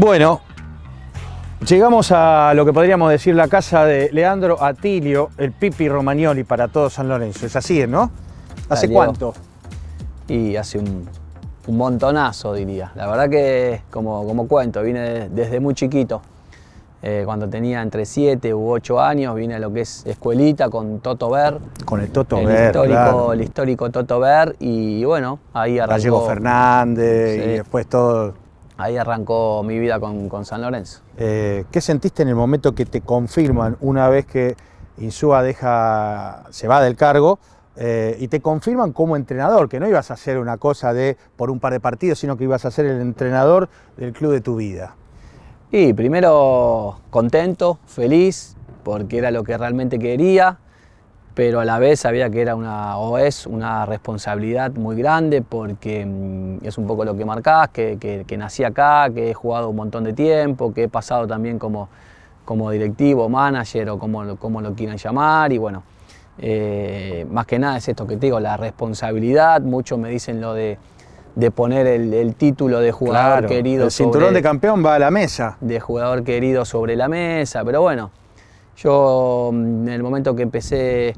Bueno, llegamos a lo que podríamos decir la casa de Leandro Atilio, el Pipi Romagnoli para todo San Lorenzo. Es así, ¿no? ¿Hace cuánto? Y hace un, montonazo, diría. La verdad que, como, como cuento, vine desde muy chiquito. Eh, cuando tenía entre 7 u 8 años, vine a lo que es escuelita con Toto Ver. Con el Toto Ver. Histórico, El histórico Toto Ver. Y bueno, ahí arrancó. Gallego Fernández y después todo Ahí arrancó mi vida con, San Lorenzo. Eh, ¿Qué sentiste en el momento que te confirman una vez que Insúa se va del cargo eh, y te confirman como entrenador, que no ibas a hacer una cosa de por un par de partidos, sino que ibas a ser el entrenador del club de tu vida? Y primero contento, feliz, porque era lo que realmente quería pero a la vez sabía que era una, o es una responsabilidad muy grande porque mm, es un poco lo que marcás, que, nací acá, que he jugado un montón de tiempo, que he pasado también como, como directivo, manager o como, como lo quieran llamar y bueno, eh, más que nada es esto que te digo, la responsabilidad, muchos me dicen lo de poner el, título de jugador claro, querido. El cinturón de campeón va a la mesa. De jugador querido sobre la mesa, pero bueno, yo mm, en el momento que empecé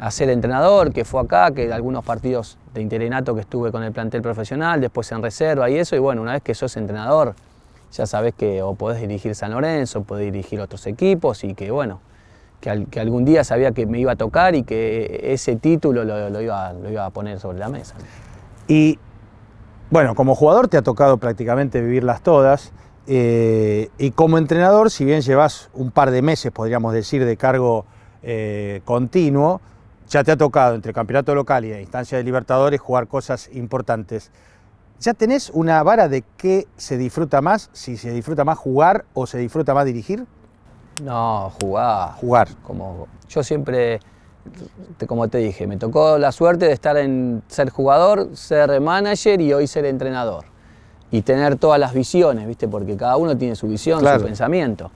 a ser entrenador, que fue acá, que algunos partidos de interenato que estuve con el plantel profesional, después en reserva y eso, y bueno, una vez que sos entrenador, ya sabes que o podés dirigir San Lorenzo, podés dirigir otros equipos y que bueno, que, algún día sabía que me iba a tocar y que ese título lo, iba, a poner sobre la mesa. Y bueno, como jugador te ha tocado prácticamente vivirlas todas. Eh, y como entrenador, si bien llevas un par de meses, podríamos decir, de cargo eh, continuo, ya te ha tocado entre campeonato local y a instancia de Libertadores jugar cosas importantes. ¿Ya tenés una vara de qué se disfruta más? Si se disfruta más jugar o se disfruta más dirigir? No, jugar. Jugar. Como yo siempre, como te dije, me tocó la suerte de estar en ser jugador, ser manager y hoy ser entrenador. Y tener todas las visiones, ¿viste? Porque cada uno tiene su visión, su pensamiento.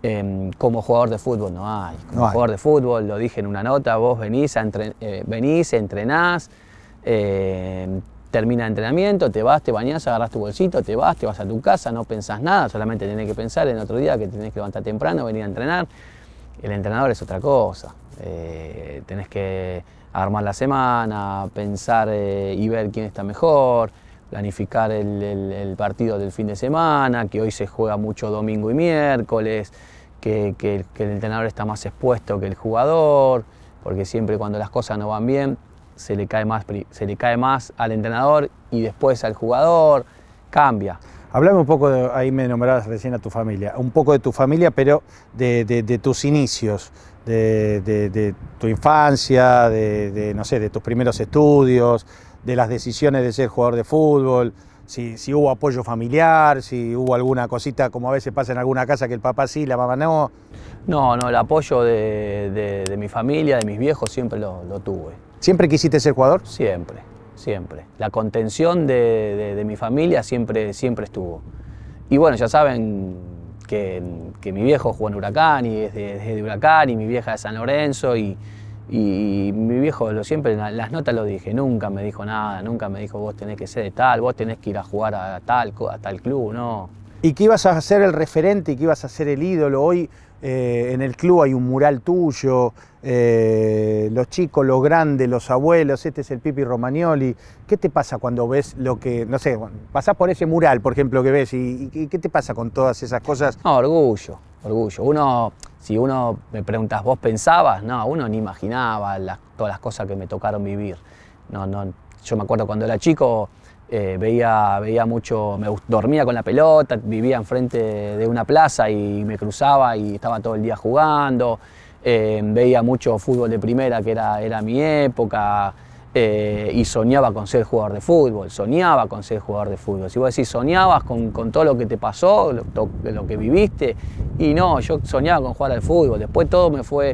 Em, como jugador de fútbol no hay. Como jugador de fútbol, lo dije en una nota, vos venís, eh, entrenás, em, termina el entrenamiento, te vas, te bañás, agarras tu bolsito, te vas, te vas a tu casa, no pensás nada, solamente tenés que pensar en otro día que tenés que levantar temprano, venir a entrenar. El entrenador es otra cosa. Eh, tenés que armar la semana, pensar eh, y ver quién está mejor planificar el, partido del fin de semana, que hoy se juega mucho domingo y miércoles, que, el entrenador está más expuesto que el jugador, porque siempre cuando las cosas no van bien se le cae más, se le cae más al entrenador y después al jugador, cambia. Hablame un poco, de, ahí me nombrabas recién a tu familia, un poco de tu familia, pero de, tus inicios, de, tu infancia, de, no sé, de tus primeros estudios, de las decisiones de ser jugador de fútbol, si, hubo apoyo familiar, si hubo alguna cosita como a veces pasa en alguna casa que el papá sí, la mamá no. No, no, el apoyo de, de, mi familia, de mis viejos, siempre lo, tuve. ¿Siempre quisiste ser jugador? Siempre, siempre. La contención de, de mi familia siempre, siempre estuvo. Y bueno, ya saben que, que mi viejo jugó en Huracán y es de, Huracán y mi vieja de San Lorenzo y, y, mi viejo siempre las notas lo dije, nunca me dijo nada, nunca me dijo vos tenés que ser de tal, vos tenés que ir a jugar a tal, a tal club, no. ¿Y qué ibas a ser el referente y que ibas a ser el ídolo? Hoy eh, en el club hay un mural tuyo, eh, los chicos, los grandes, los abuelos, este es el Pipi Romagnoli. ¿Qué te pasa cuando ves lo que, no sé, pasás por ese mural, por ejemplo, que ves, y, qué te pasa con todas esas cosas? No, orgullo, orgullo. Uno si uno me preguntas, ¿vos pensabas? No, uno ni imaginaba todas las cosas que me tocaron vivir. No, no, yo me acuerdo cuando era chico, eh, veía, mucho, me dormía con la pelota, vivía enfrente de una plaza y me cruzaba y estaba todo el día jugando. Eh, veía mucho fútbol de primera, que era mi época. Eh, y soñaba con ser jugador de fútbol, soñaba con ser jugador de fútbol. Si vos decís, soñabas con, todo lo que te pasó, lo, que viviste, y no, yo soñaba con jugar al fútbol. Después todo me fue,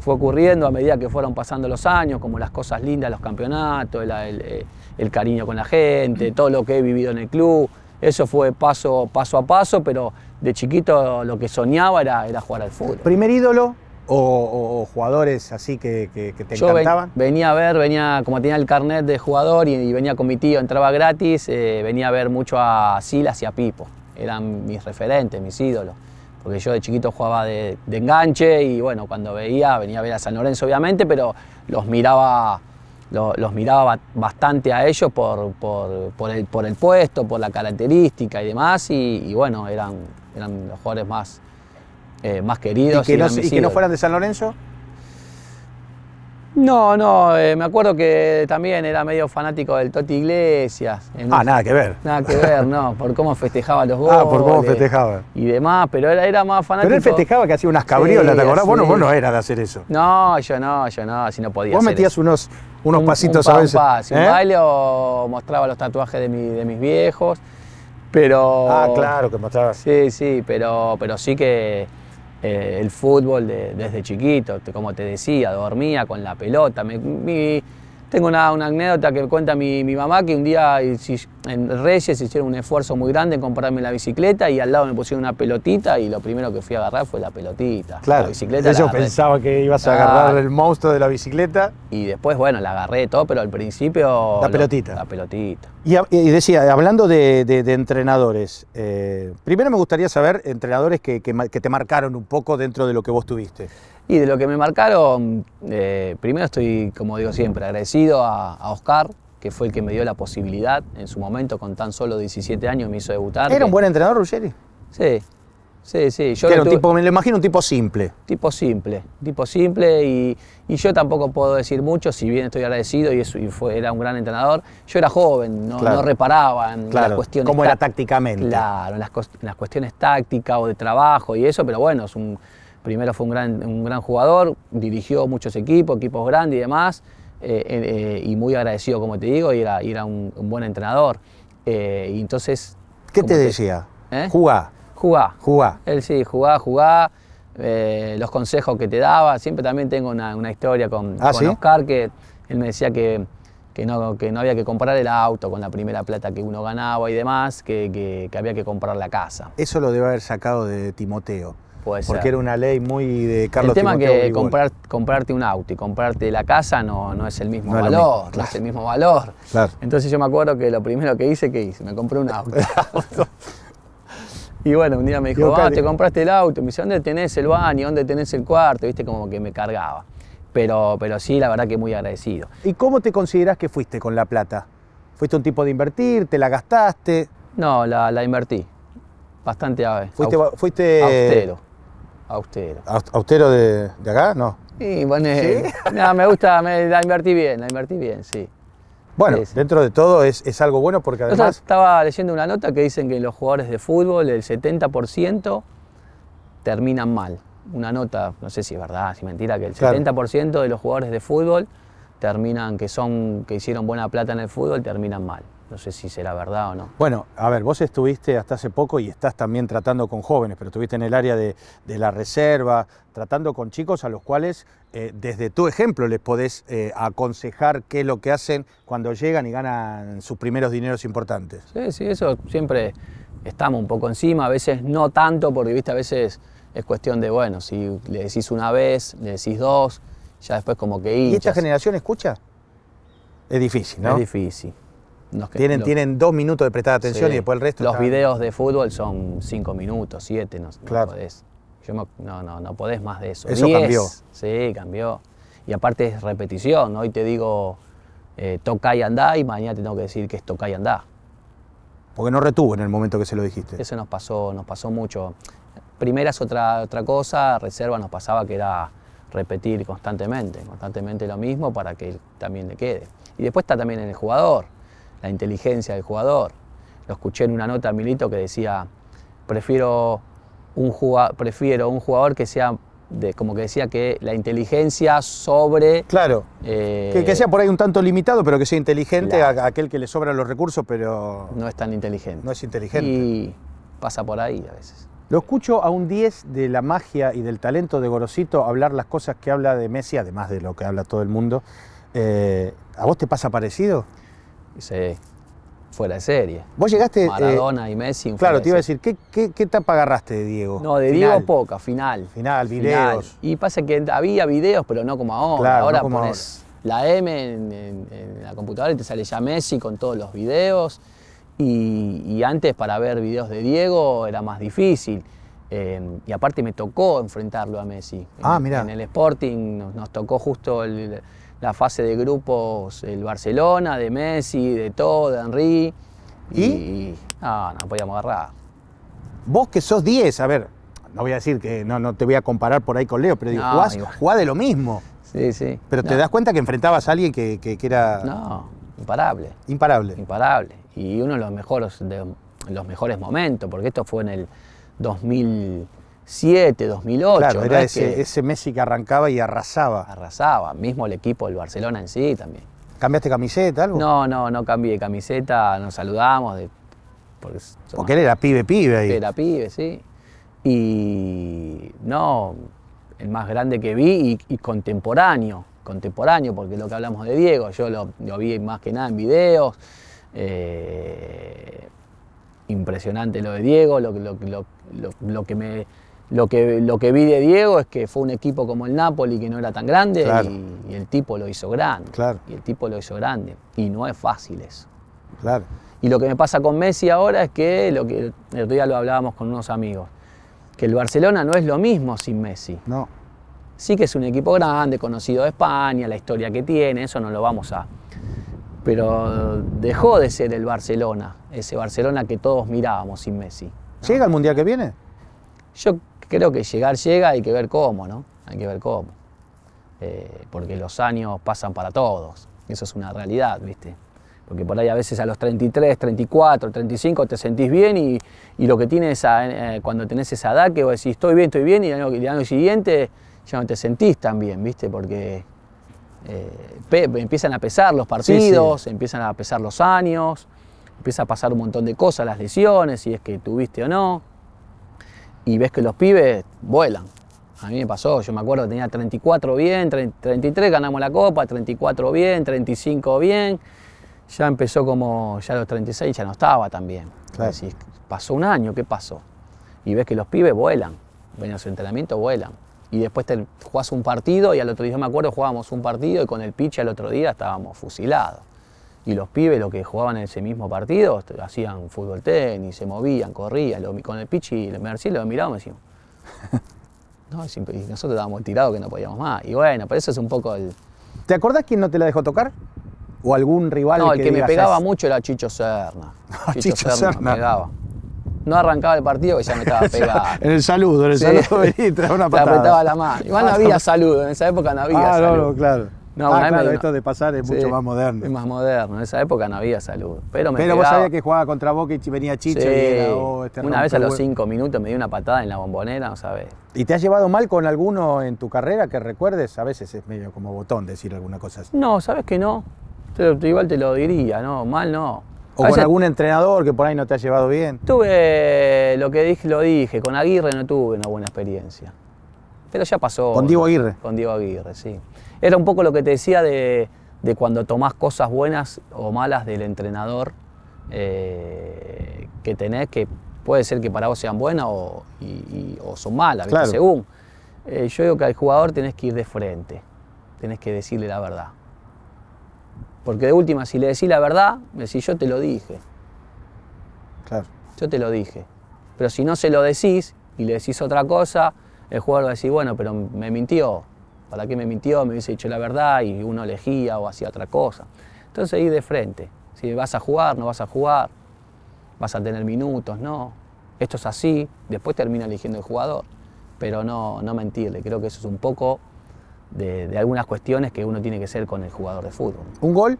fue ocurriendo a medida que fueron pasando los años, como las cosas lindas, los campeonatos, el, eh, el cariño con la gente, todo lo que he vivido en el club. Eso fue paso, paso a paso, pero de chiquito lo que soñaba era, era jugar al fútbol. ¿Primer ídolo? O, jugadores así que, te encantaban. venía a ver, venía, como tenía el carnet de jugador y, venía con mi tío, entraba gratis, eh, venía a ver mucho a Silas y a Pipo. Eran mis referentes, mis ídolos porque yo de chiquito jugaba de, enganche y bueno, cuando veía, venía a ver a San Lorenzo obviamente, pero los miraba, los, miraba bastante a ellos por, por, el, por, el, puesto, por la característica y demás, y, bueno, eran, eran los jugadores más, eh, más queridos. ¿Y que, no, fueran de San Lorenzo? No, no, eh, me acuerdo que también era medio fanático del Toti Iglesias. ah, nada que ver. Nada que ver, no, por cómo festejaba los goles. Ah, por cómo festejaba. Y demás, pero él era más fanático. Pero él festejaba que hacía unas cabriolas, ¿te acordás? Vos no, eras de hacer eso. No, yo no, yo no, si no podía Vos metías unos, unos pasitos a veces. Un, ¿eh? baile o mostraba los tatuajes de, mi, de mis viejos, pero... Ah, claro, que mostraba. Sí, sí, pero, pero sí que eh, el fútbol desde chiquito, como te decía, dormía con la pelota, me, tengo una, anécdota que cuenta mi, mamá que un día en Reyes hicieron un esfuerzo muy grande en comprarme la bicicleta y al lado me pusieron una pelotita y lo primero que fui a agarrar fue la pelotita. Claro, la bicicleta yo pensaba que ibas a agarrar el monstruo de la bicicleta. Y después, bueno, la agarré todo, pero al principio... La pelotita. La pelotita. Y, decía, hablando de, entrenadores, eh, primero me gustaría saber entrenadores que te marcaron un poco dentro de lo que vos tuviste. Y de lo que me marcaron, eh, primero estoy, como digo siempre, agradecido a, Oscar, que fue el que me dio la posibilidad en su momento, con tan solo 17 años, me hizo debutar. ¿Era un buen entrenador, Ruggeri? Sí, sí, sí. Yo era un tipo, me lo imagino un tipo simple. Tipo simple, tipo simple y, yo tampoco puedo decir mucho, si bien estoy agradecido y, fue, era un gran entrenador. Yo era joven, no, reparaba en las cuestiones. ¿Cómo era tácticamente? Claro, en las cuestiones tácticas o de trabajo y eso, pero bueno, es un Primero fue un gran, un gran jugador, dirigió muchos equipos, equipos grandes y demás, eh, eh, eh, y muy agradecido, como te digo, y era, era un, buen entrenador. y entonces... ¿Qué te, decía? Jugá. Jugá. Jugá. Él sí, jugá, jugá. los consejos que te daba. Siempre también tengo una, historia con, ah, Oscar, que él me decía que, que no, había que comprar el auto con la primera plata que uno ganaba y demás, que, que había que comprar la casa. Eso lo debe haber sacado de Timoteo porque era una ley muy de Carlos El tema que comprarte un auto y comprarte la casa no, no es el mismo valor, no es el mismo valor. Entonces yo me acuerdo que lo primero que hice, ¿qué hice? Me compré un auto. y bueno, un día me dijo, ah, te compraste el auto. Me dice, ¿dónde tenés el baño? ¿Dónde tenés el cuarto? Viste, como que me cargaba. Pero, pero sí, la verdad que muy agradecido. ¿Y cómo te considerás que fuiste con la plata? ¿Fuiste un tipo de invertir? ¿Te la gastaste? No, la, invertí. Bastante ave. Fuiste, fuiste austero. Austero. ¿Austero de, acá? No. Sí, bueno, eh, me gusta, me, la invertí bien, la invertí bien, sí. Bueno, dentro de todo es, algo bueno porque además... estaba leyendo una nota que dicen que los jugadores de fútbol, el 70% terminan mal. Una nota, no sé si es verdad, si mentira, que el 70% de los jugadores de fútbol terminan, que son, que hicieron buena plata en el fútbol, terminan mal. No sé si será verdad o no. Bueno, a ver, vos estuviste hasta hace poco y estás también tratando con jóvenes, pero estuviste en el área de, la reserva, tratando con chicos a los cuales eh, desde tu ejemplo les podés eh, aconsejar qué es lo que hacen cuando llegan y ganan sus primeros dineros importantes. Sí, sí, eso siempre estamos un poco encima, a veces no tanto, porque viste, a veces es cuestión de, bueno, si le decís una vez, le decís dos, ya después como que hinchas. ¿Y esta generación escucha? Es difícil, ¿no? Es difícil tienen, tienen dos minutos de prestar atención y después el resto. Los videos de fútbol son cinco minutos, siete, no, claro. no podés. no, no, no podés más de eso. Eso cambió. Sí, cambió. Y aparte es repetición. Hoy te digo eh, toca y anda y mañana te tengo que decir que es toca y anda. Porque no retuvo en el momento que se lo dijiste. Eso nos pasó, nos pasó mucho. Primera es otra, otra cosa, reserva nos pasaba que era repetir constantemente, constantemente lo mismo para que también le quede. Y después está también en el jugador la inteligencia del jugador. Lo escuché en una nota a Milito que decía, prefiero un, jugador, prefiero un jugador que sea, de, como que decía, que la inteligencia sobre... Claro, eh, que, sea por ahí un tanto limitado, pero que sea inteligente a, aquel que le sobran los recursos, pero... No es tan inteligente. No es inteligente. Y pasa por ahí a veces. Lo escucho a un 10 de la magia y del talento de Gorosito hablar las cosas que habla de Messi, además de lo que habla todo el mundo. Eh, ¿A vos te pasa parecido? se fuera de serie. Vos llegaste. Eh, Maradona y Messi. Claro, te iba a decir, ¿qué, qué, qué etapa agarraste de Diego? No, de Diego poca, final. Final, videos. Y pasa que había videos, pero no como ahora. ahora pones la M en, la computadora y te sale ya Messi con todos los videos. Y, antes, para ver videos de Diego, era más difícil. Em, y aparte me tocó enfrentarlo a Messi. Ah, mira. En el Sporting nos tocó justo el, la fase de grupos, el Barcelona, de Messi, de todo, de Henry. ¿Y? ah no, no podíamos agarrar. Vos que sos 10, a ver, no voy a decir que no, no te voy a comparar por ahí con Leo, pero digo, jugás, de lo mismo. Sí, sí. Pero te das cuenta que enfrentabas a alguien que, era. No, imparable. Imparable. Imparable. Y uno de los mejores, de los mejores momentos, porque esto fue en el 2000. 2007, 2008. Claro, era ese, Messi que arrancaba y arrasaba. Arrasaba, mismo el equipo del Barcelona en sí también. ¿Cambiaste camiseta, algo? No, no, no cambié camiseta, nos saludamos. porque, él era pibe, pibe ahí. Era pibe, sí. Y no, el más grande que vi y, contemporáneo, contemporáneo, porque es lo que hablamos de Diego, yo lo, vi más que nada en videos. Eh, impresionante lo de Diego, lo que me lo que, lo que vi de Diego es que fue un equipo como el Napoli que no era tan grande y, el tipo lo hizo grande. Y el tipo lo hizo grande. Y no es fácil eso. Claro. Y lo que me pasa con Messi ahora es que, lo que el otro día lo hablábamos con unos amigos, que el Barcelona no es lo mismo sin Messi. No. Sí que es un equipo grande, conocido de España, la historia que tiene, eso no lo vamos a... Pero dejó de ser el Barcelona, ese Barcelona que todos mirábamos sin Messi. ¿Llega el Mundial que viene? Yo creo que llegar llega, hay que ver cómo, ¿no? Hay que ver cómo. Eh, porque los años pasan para todos, eso es una realidad, ¿viste? Porque por ahí a veces a los 33, 34, 35 te sentís bien y, lo que tienes eh, cuando tenés esa edad que vos decís estoy bien, estoy bien y el año, siguiente ya no te sentís tan bien, ¿viste? Porque eh, empiezan a pesar los partidos, empiezan a pesar los años, empieza a pasar un montón de cosas, las lesiones, si es que tuviste o no y ves que los pibes vuelan. A mí me pasó, yo me acuerdo que tenía 34 bien, 33 ganamos la copa, 34 bien, 35 bien. Ya empezó como, ya a los 36 ya no estaba tan bien. pasó un año, ¿qué pasó? Y ves que los pibes vuelan, ven a su entrenamiento, vuelan. Y después te jugás un partido y al otro día, me acuerdo, jugábamos un partido y con el pitch al otro día estábamos fusilados y los pibes, los que jugaban en ese mismo partido, este, hacían fútbol tenis, se movían, corrían, con el pichi, el Mercier lo mirábamos y decíamos, no, y nosotros estábamos tirados que no podíamos más. Y bueno, pero eso es un poco el... ¿Te acordás quién no te la dejó tocar? ¿O algún rival? No, el que, me pegaba mucho era Chicho Serna. Chicho, Chicho Serna, Me pegaba. No arrancaba el partido que ya me estaba pegando. en el saludo, en el sí. saludo trae una patada. Te apretaba la mano. Igual no había saludo, en esa época no había ah, saludo. claro. No, ah, claro, esto de pasar es mucho más moderno. Es más moderno. En esa época no había salud. Pero, me pero vos sabías que jugaba contra Boca y venía Chicho y era, oh, este Una vez a los cinco minutos me dio una patada en la bombonera, no sabés. ¿Y te has llevado mal con alguno en tu carrera que recuerdes? A veces es medio como botón decir alguna cosa así. No, sabes que no. igual te lo diría, no, mal no. O con algún entrenador que por ahí no te ha llevado bien. Tuve, lo que dije, lo dije, con Aguirre no tuve una buena experiencia. Pero ya pasó. ¿Con Diego Aguirre? Con Diego Aguirre, sí. Era un poco lo que te decía de, cuando tomás cosas buenas o malas del entrenador eh, que tenés, que puede ser que para vos sean buenas o, son malas, según. Eh, yo digo que al jugador tenés que ir de frente, tenés que decirle la verdad. Porque de última, si le decís la verdad, me decís, yo te lo dije. Claro. Yo te lo dije. Pero si no se lo decís y le decís otra cosa, el jugador va a decir, bueno, pero me mintió, ¿para qué me mintió? Me hubiese dicho la verdad y uno elegía o hacía otra cosa. Entonces ir de frente, si vas a jugar, no vas a jugar, vas a tener minutos, no, esto es así, después termina eligiendo el jugador, pero no, no mentirle, creo que eso es un poco de, algunas cuestiones que uno tiene que ser con el jugador de fútbol. ¿Un gol?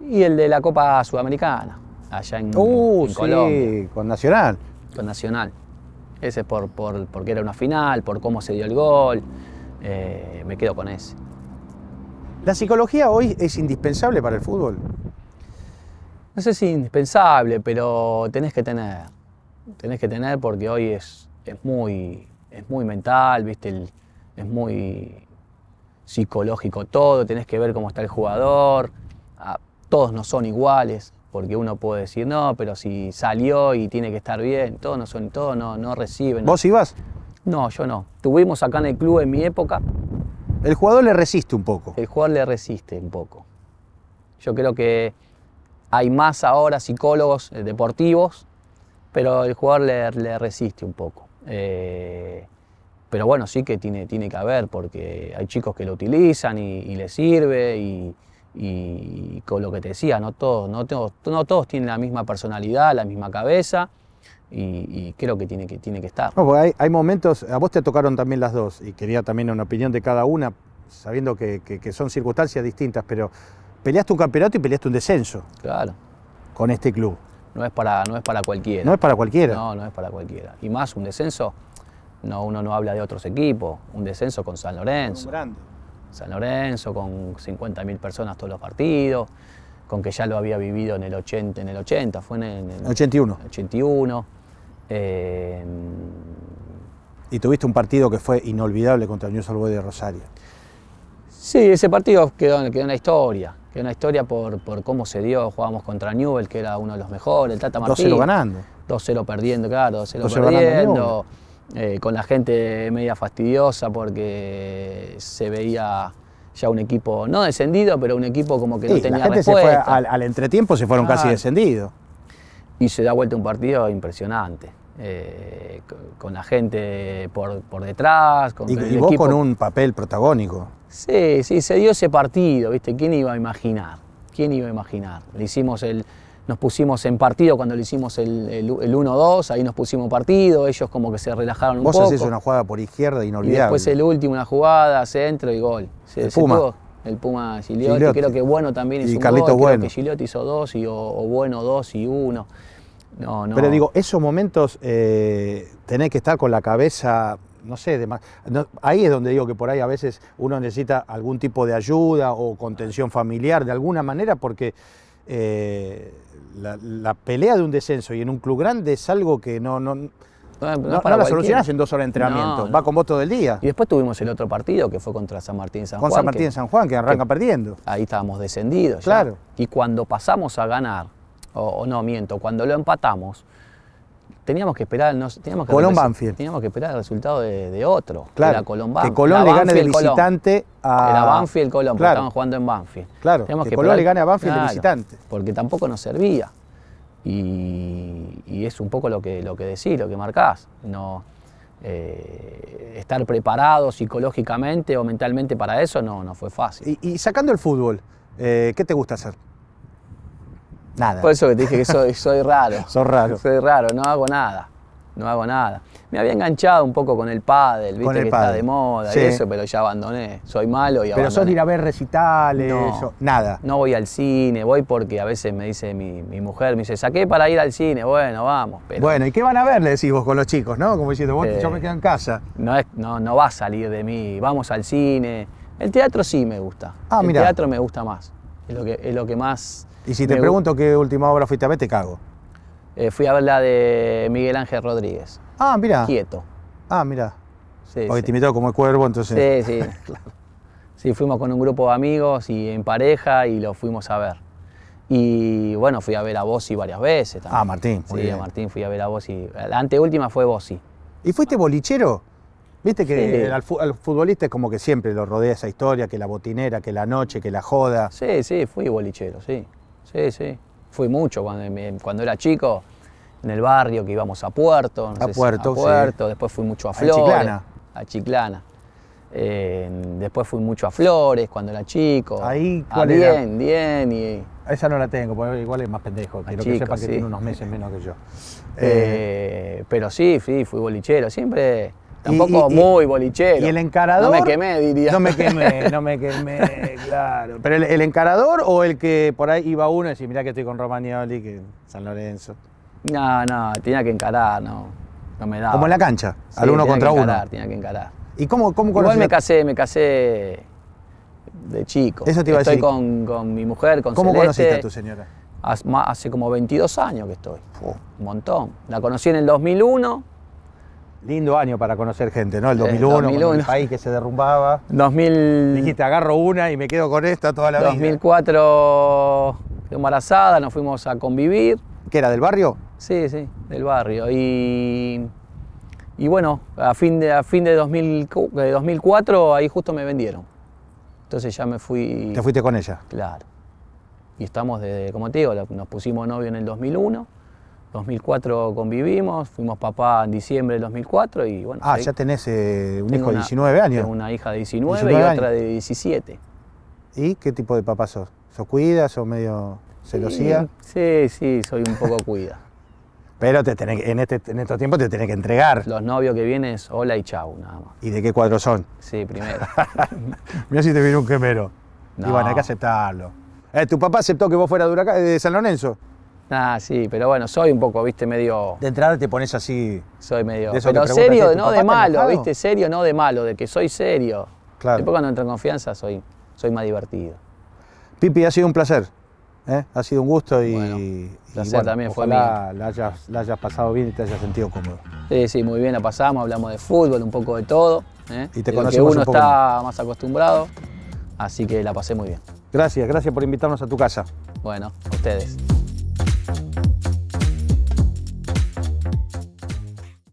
Y el de la Copa Sudamericana, allá en, uh, sí, con Nacional. Con Nacional. Ese por, por, porque era una final, por cómo se dio el gol. Eh, me quedo con ese. ¿La psicología hoy es indispensable para el fútbol? No sé si es indispensable, pero tenés que tener. Tenés que tener porque hoy es, es, muy, es muy mental, ¿viste? es muy psicológico todo, tenés que ver cómo está el jugador. Ah, todos no son iguales porque uno puede decir, no, pero si salió y tiene que estar bien, todos no son, todos no, no reciben. ¿Vos ibas? No, yo no. Tuvimos acá en el club en mi época. El jugador le resiste un poco. El jugador le resiste un poco. Yo creo que hay más ahora psicólogos eh, deportivos, pero el jugador le, resiste un poco. Eh, pero bueno, sí que tiene, tiene que haber, porque hay chicos que lo utilizan y, le sirve y, y con lo que te decía, no todos, no todos, no todos tienen la misma personalidad, la misma cabeza. Y, creo que tiene que, tiene que estar. No, hay, momentos, a vos te tocaron también las dos, y quería también una opinión de cada una, sabiendo que, son circunstancias distintas, pero peleaste un campeonato y peleaste un descenso. Claro. Con este club. No es para, no es para cualquiera. No es para cualquiera. No, no es para cualquiera. Y más un descenso, no, uno no habla de otros equipos, un descenso con San Lorenzo. San Lorenzo, con 50.000 personas todos los partidos, con que ya lo había vivido en el 80, en el 80 fue en el 81. 81. Em, y tuviste un partido que fue inolvidable contra el News de Rosario. Sí, ese partido quedó, en la historia. Quedó en la historia por, cómo se dio. Jugábamos contra Newell, que era uno de los mejores, el Tata 2-0 ganando. 2-0 perdiendo, claro, 2-0 perdiendo. Eh, con la gente media fastidiosa porque se veía ya un equipo no descendido, pero un equipo como que no tenía la gente respuesta. al, entretiempo se fueron casi ah. descendidos. Y se da vuelta un partido impresionante. Eh, con la gente por, detrás. Con y, el y vos con un papel protagónico. Sí, sí, se dio ese partido, ¿viste? ¿Quién iba a imaginar? ¿Quién iba a imaginar? Le hicimos el, nos pusimos en partido cuando le hicimos el, el, 1-2, ahí nos pusimos partido, ellos como que se relajaron un poco. Vos hacés una jugada por izquierda y inolvidable. Y después el último, una jugada, centro y gol. el Puma. el Puma Giliotti. creo que Bueno también hizo y un Carlitos bueno. creo que hizo dos, y, o, Bueno dos y uno. No, no. Pero digo, esos momentos eh, tenés que estar con la cabeza, no sé, ahí es donde digo que por ahí a veces uno necesita algún tipo de ayuda o contención familiar de alguna manera porque eh, la, pelea de un descenso y en un club grande es algo que no, no, para la solucionas en dos horas de entrenamiento, va con voto todo el día. Y después tuvimos el otro partido que fue contra San Martín San Juan. Con San Martín San Juan, que arranca perdiendo. Ahí estábamos descendidos. Claro. Y cuando pasamos a ganar, o no miento, cuando lo empatamos, teníamos que esperar, teníamos que esperar el resultado de, otro. Claro. Era Colón Banfield. Que Colón le gane de visitante a. Era Banfield Colón, claro. porque estaban jugando en Banfield. Claro. que, Colón le gane a Banfield el de visitante. Porque tampoco nos servía. Y, es un poco lo que, lo que decís, lo que marcás. No, eh, estar preparado psicológicamente o mentalmente para eso no, no fue fácil. Y, sacando el fútbol, eh, ¿qué te gusta hacer? Por eso que te dije que soy, raro. Soy raro. Soy raro, no hago nada. No hago nada. Me había enganchado un poco con el pádel, viste que está de moda y eso, pero ya abandoné. Soy malo y pero Pero sos ir a ver recitales, nada. No voy al cine, voy porque a veces me dice mi, mujer, me dice, saqué para ir al cine, bueno, vamos. bueno, ¿y qué van a ver? Le decís vos con los chicos, ¿no? Como diciendo, vos, yo me eh, quedo en casa. No, es, no, no va a salir de mí, vamos al cine. El teatro sí me gusta. Ah, el teatro me gusta más. lo que, es lo que más y si te pregunto qué última obra fuiste a ver, te cago. Eh, fui a ver la de Miguel Ángel Rodríguez. Ah, mira. Quieto. Ah, mira. Sí, te como el cuervo, entonces. Sí, sí, Sí, fuimos con un grupo de amigos y en pareja y lo fuimos a ver. Y bueno, fui a ver a Bossi varias veces también. Ah, Martín. sí, Martín fui a ver a Bossi. La anteúltima fue Bossi. ¿Y fuiste boliche?ro Viste que al, futbolista es como que siempre lo rodea esa historia, que la botinera, que la noche, que la joda. Sí, sí, fui bolichero, sí. Sí, sí. Fui mucho cuando, era chico, en el barrio que íbamos a Puerto. a, Puerto a Puerto, después fui mucho a Flores. A Chiclana. A Chiclana. Eh, después fui mucho a Flores cuando era chico. Ahí, ¿cuál Bien, bien. Y... Esa no la tengo, porque igual es más pendejo. Quiero que sepa que tiene unos meses menos que yo. Eh, pero sí, sí, fui bolichero. Siempre un poco muy bolichero. ¿Y el encarador? No me quemé, diría. No me quemé, no me quemé, claro. Pero el, encarador o el que por ahí iba uno y decía, mirá que estoy con Romagnoli, que San Lorenzo. No, no, tenía que encarar, no. No me daba. Como en la cancha, al uno contra uno. Tenía que encarar, tenía que encarar. ¿Y cómo, cómo Igual me casé, me casé de chico. Eso te iba a decir. Con, con mi mujer, con ¿Cómo conociste a tu señora? Hace como 22 años que estoy. Un montón. La conocí en el 2001 Lindo año para conocer gente, ¿no? El 2001, eh, el país que se derrumbaba. 2000... Dijiste, agarro una y me quedo con esta toda la 2004, vida. 2004, embarazada, nos fuimos a convivir. ¿Qué era, del barrio? Sí, sí, del barrio. Y, y bueno, a fin, de, fin de, 2004, ahí justo me vendieron. Entonces ya me fui... ¿Te fuiste con ella? Claro. Y estamos, desde, como te digo, nos pusimos novio en el 2001 2004 convivimos, fuimos papá en diciembre de 2004 y bueno. Ah, ya tenés eh, un hijo de 19 años. Tengo una hija de 19, y otra de 17. ¿Y qué tipo de papá sos? ¿Sos cuida? ¿Sos medio celosía? Sí, sí, soy un poco cuida. Pero te tenés, en, este, en estos tiempos te tenés que entregar. Los novios que vienes hola y chau, nada más. ¿Y de qué cuadro son? Sí, primero. Mira si te viene un quemero. Y bueno, hay que aceptarlo. Eh, ¿Tu papá aceptó que vos fueras de, de San Lorenzo? Ah, sí, pero bueno, soy un poco, viste, medio. De entrada te pones así. Soy medio. pero serio, no de malo, viste, serio, no de malo, de que soy serio. Claro. Después cuando entro en confianza soy, soy más divertido. Pipi, ha sido un placer. ¿eh? Ha sido un gusto y. también fue la hayas, la hayas, pasado bien y te hayas sentido cómodo. Sí, sí, muy bien la pasamos, hablamos de fútbol, un poco de todo. ¿eh? Y te de uno está más acostumbrado. Así que la pasé muy bien. Gracias, gracias por invitarnos a tu casa. Bueno, ustedes.